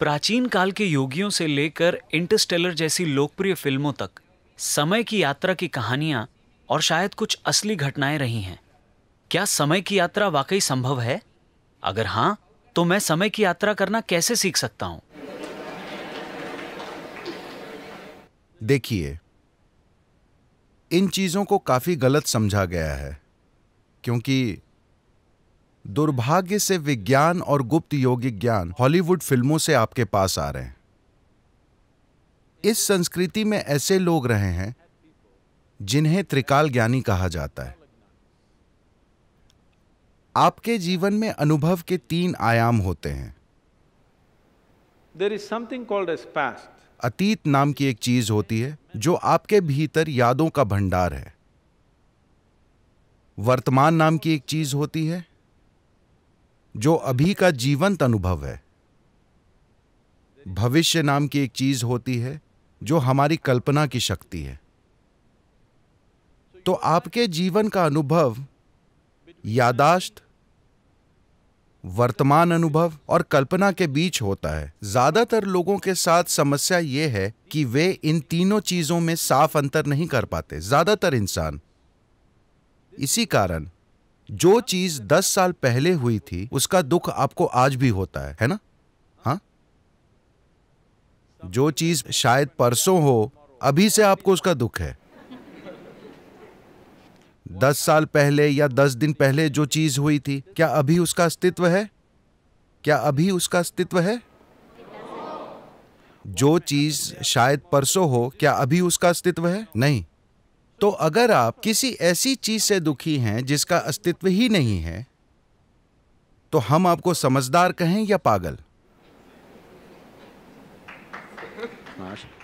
प्राचीन काल के योगियों से लेकर इंटरस्टेलर जैसी लोकप्रिय फिल्मों तक समय की यात्रा की कहानियां और शायद कुछ असली घटनाएं रही हैं क्या समय की यात्रा वाकई संभव है अगर हाँ तो मैं समय की यात्रा करना कैसे सीख सकता हूं देखिए इन चीजों को काफी गलत समझा गया है क्योंकि दुर्भाग्य से विज्ञान और गुप्त योगिक ज्ञान हॉलीवुड फिल्मों से आपके पास आ रहे हैं इस संस्कृति में ऐसे लोग रहे हैं जिन्हें त्रिकाल ज्ञानी कहा जाता है आपके जीवन में अनुभव के तीन आयाम होते हैं there is something called as past अतीत नाम की एक चीज होती है जो आपके भीतर यादों का भंडार है वर्तमान नाम की एक चीज होती है जो अभी का जीवंत अनुभव है भविष्य नाम की एक चीज होती है जो हमारी कल्पना की शक्ति है तो आपके जीवन का अनुभव यादाश्त वर्तमान अनुभव और कल्पना के बीच होता है ज्यादातर लोगों के साथ समस्या यह है कि वे इन तीनों चीजों में साफ अंतर नहीं कर पाते ज्यादातर इंसान इसी कारण जो चीज दस साल पहले हुई थी उसका दुख आपको आज भी होता है है ना हाँ जो चीज शायद परसों हो अभी से आपको उसका दुख है दस साल पहले या दस दिन पहले जो चीज हुई थी क्या अभी उसका अस्तित्व है क्या अभी उसका अस्तित्व है जो चीज शायद परसों हो क्या अभी उसका अस्तित्व है नहीं तो अगर आप किसी ऐसी चीज से दुखी हैं जिसका अस्तित्व ही नहीं है तो हम आपको समझदार कहें या पागल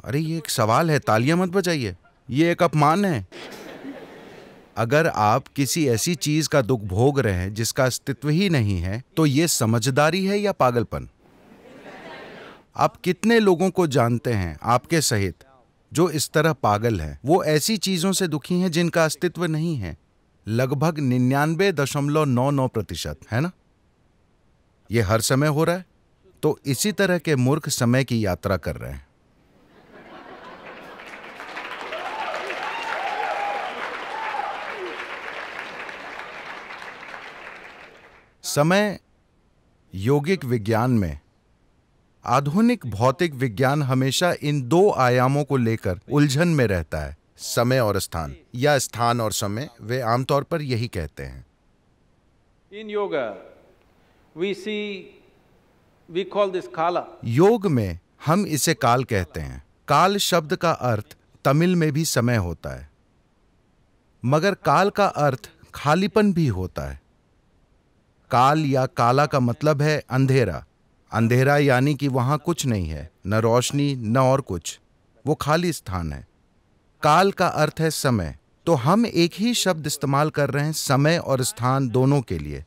अरे ये एक सवाल है तालियां मत बजाइए ये एक अपमान है अगर आप किसी ऐसी चीज का दुख भोग रहे हैं जिसका अस्तित्व ही नहीं है तो ये समझदारी है या पागलपन आप कितने लोगों को जानते हैं आपके सहित जो इस तरह पागल हैं वो ऐसी चीज़ों से दुखी हैं जिनका अस्तित्व नहीं है लगभग निन्यानबे दशमलव नौ नौ प्रतिशत है ना ये हर समय हो रहा है तो इसी तरह के मूर्ख समय की यात्रा कर रहे हैं समय योगिक विज्ञान में आधुनिक भौतिक विज्ञान हमेशा इन दो आयामों को लेकर उलझन में रहता है समय और स्थान या स्थान और समय वे आमतौर पर यही कहते हैं in yoga we see we call this kala योग में हम इसे काल कहते हैं काल शब्द का अर्थ तमिल में भी समय होता है मगर काल का अर्थ खालीपन भी होता है काल या काला का मतलब है अंधेरा अंधेरा यानी कि वहां कुछ नहीं है न रोशनी न और कुछ वो खाली स्थान है काल का अर्थ है समय तो हम एक ही शब्द इस्तेमाल कर रहे हैं समय और स्थान दोनों के लिए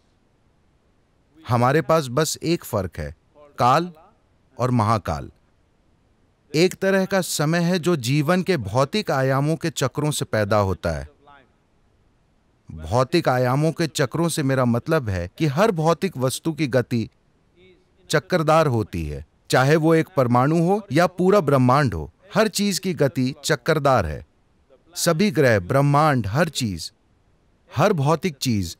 हमारे पास बस एक फर्क है काल और महाकाल एक तरह का समय है जो जीवन के भौतिक आयामों के चक्रों से पैदा होता है भौतिक आयामों के चक्रों से मेरा मतलब है कि हर भौतिक वस्तु की गति चक्करदार होती है चाहे वो एक परमाणु हो या पूरा ब्रह्मांड हो हर चीज की गति चक्करदार है सभी ग्रह ब्रह्मांड हर चीज हर भौतिक चीज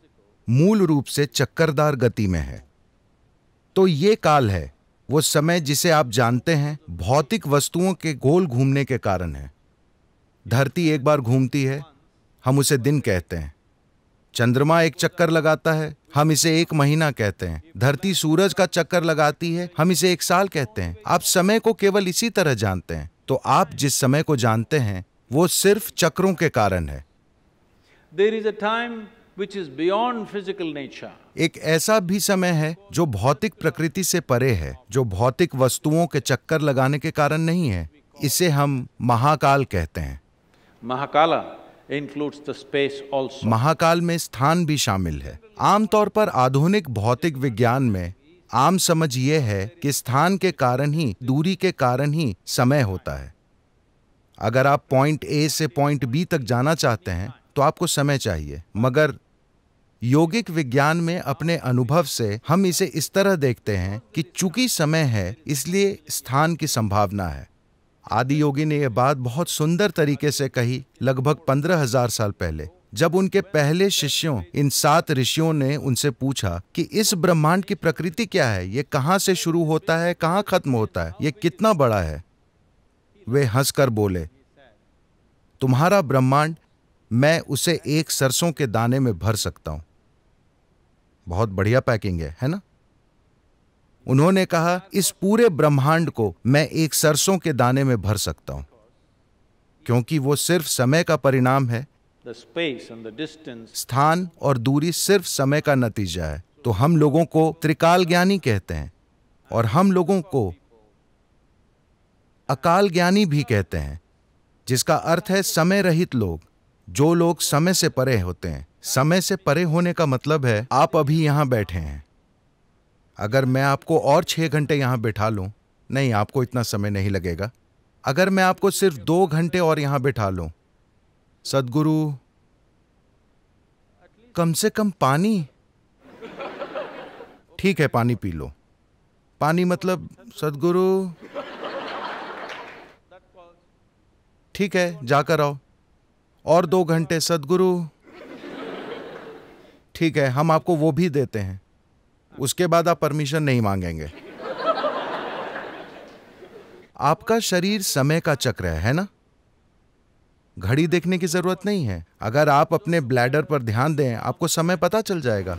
मूल रूप से चक्करदार गति में है तो ये काल है वो समय जिसे आप जानते हैं भौतिक वस्तुओं के गोल घूमने के कारण है धरती एक बार घूमती है हम उसे दिन कहते हैं चंद्रमा एक चक्कर लगाता है हम इसे एक महीना कहते हैं धरती सूरज का चक्कर लगाती है हम इसे एक साल कहते हैं आप समय को केवल इसी तरह जानते हैं तो आप जिस समय को जानते हैं वो सिर्फ चक्रों के कारण है there is a time which एक ऐसा भी समय है जो भौतिक प्रकृति से परे है जो भौतिक वस्तुओं के चक्कर लगाने के कारण नहीं है इसे हम महाकाल कहते हैं महाकाला महाकाल में स्थान भी शामिल है आमतौर पर आधुनिक भौतिक विज्ञान में आम समझ यह है कि स्थान के कारण ही दूरी के कारण ही समय होता है अगर आप पॉइंट ए से पॉइंट बी तक जाना चाहते हैं तो आपको समय चाहिए मगर योगिक विज्ञान में अपने अनुभव से हम इसे इस तरह देखते हैं कि चूंकि समय है इसलिए स्थान की संभावना है आदि योगी ने यह बात बहुत सुंदर तरीके से कही लगभग पंद्रह हजार साल पहले जब उनके पहले शिष्यों इन सात ऋषियों ने उनसे पूछा कि इस ब्रह्मांड की प्रकृति क्या है ये कहाँ से शुरू होता है कहाँ खत्म होता है ये कितना बड़ा है वे हंसकर बोले तुम्हारा ब्रह्मांड मैं उसे एक सरसों के दाने में भर सकता हूं बहुत बढ़िया पैकिंग है है ना उन्होंने कहा इस पूरे ब्रह्मांड को मैं एक सरसों के दाने में भर सकता हूं क्योंकि वो सिर्फ समय का परिणाम है स्थान और दूरी सिर्फ समय का नतीजा है तो हम लोगों को त्रिकाल ज्ञानी कहते हैं और हम लोगों को अकाल ज्ञानी भी कहते हैं जिसका अर्थ है समय रहित लोग जो लोग समय से परे होते हैं समय से परे होने का मतलब है आप अभी यहां बैठे हैं अगर मैं आपको और छः घंटे यहाँ बैठा लूँ नहीं आपको इतना समय नहीं लगेगा अगर मैं आपको सिर्फ दो घंटे और यहाँ बैठा लूँ सदगुरु कम से कम पानी ठीक है पानी पी लो पानी मतलब सदगुरु ठीक है जाकर आओ और दो घंटे सदगुरु ठीक है हम आपको वो भी देते हैं उसके बाद आप परमिशन नहीं मांगेंगे आपका शरीर समय का चक्र है, है ना घड़ी देखने की जरूरत नहीं है अगर आप अपने ब्लैडर पर ध्यान दें आपको समय पता चल जाएगा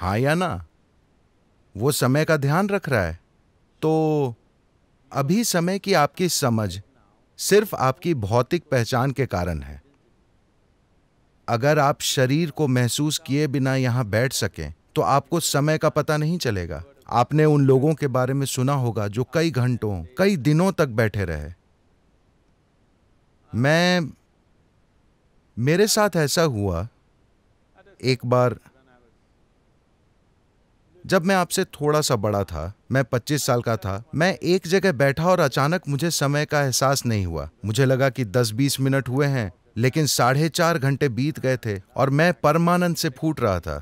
हाँ या ना वो समय का ध्यान रख रहा है तो अभी समय की आपकी समझ सिर्फ आपकी भौतिक पहचान के कारण है अगर आप शरीर को महसूस किए बिना यहाँ बैठ सकें तो आपको समय का पता नहीं चलेगा आपने उन लोगों के बारे में सुना होगा जो कई घंटों कई दिनों तक बैठे रहे मैं मेरे साथ ऐसा हुआ एक बार जब मैं आपसे थोड़ा सा बड़ा था मैं 25 साल का था मैं एक जगह बैठा और अचानक मुझे समय का एहसास नहीं हुआ मुझे लगा कि 10-20 मिनट हुए हैं लेकिन साढ़े चार घंटे बीत गए थे और मैं परमानंद से फूट रहा था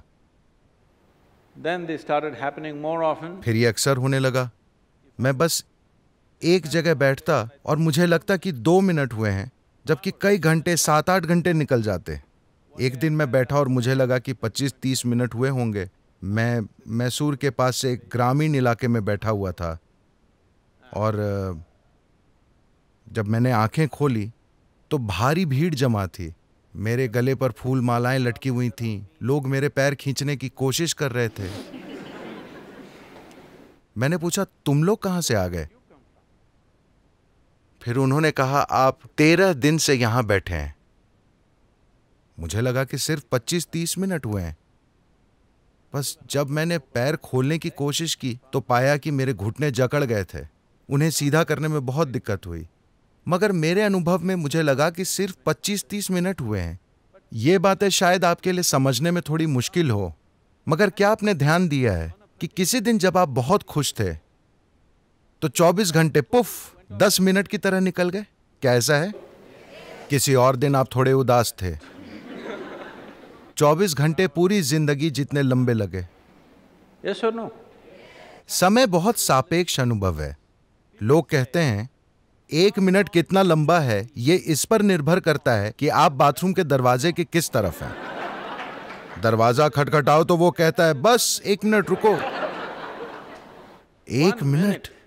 फिर ये अक्सर होने लगा मैं बस एक जगह बैठता और मुझे लगता कि दो मिनट हुए हैं जबकि कई घंटे सात आठ घंटे निकल जाते एक दिन मैं बैठा और मुझे लगा कि 25-30 मिनट हुए होंगे मैं मैसूर के पास से एक ग्रामीण इलाके में बैठा हुआ था और जब मैंने आंखें खोली तो भारी भीड़ जमा थी मेरे गले पर फूल मालाएं लटकी हुई थीं, लोग मेरे पैर खींचने की कोशिश कर रहे थे मैंने पूछा तुम लोग कहां से आ गए फिर उन्होंने कहा आप तेरह दिन से यहां बैठे हैं मुझे लगा कि सिर्फ पच्चीस तीस मिनट हुए हैं बस जब मैंने पैर खोलने की कोशिश की तो पाया कि मेरे घुटने जकड़ गए थे उन्हें सीधा करने में बहुत दिक्कत हुई मगर मेरे अनुभव में मुझे लगा कि सिर्फ 25-30 मिनट हुए हैं ये बातें शायद आपके लिए समझने में थोड़ी मुश्किल हो मगर क्या आपने ध्यान दिया है कि किसी दिन जब आप बहुत खुश थे तो 24 घंटे पुफ 10 मिनट की तरह निकल गए क्या ऐसा है किसी और दिन आप थोड़े उदास थे 24 घंटे पूरी जिंदगी जितने लंबे लगे समय बहुत सापेक्ष अनुभव है लोग कहते हैं एक मिनट कितना लंबा है ये इस पर निर्भर करता है कि आप बाथरूम के दरवाजे के किस तरफ हैं दरवाजा खटखटाओ तो वो कहता है बस एक मिनट रुको एक मिनट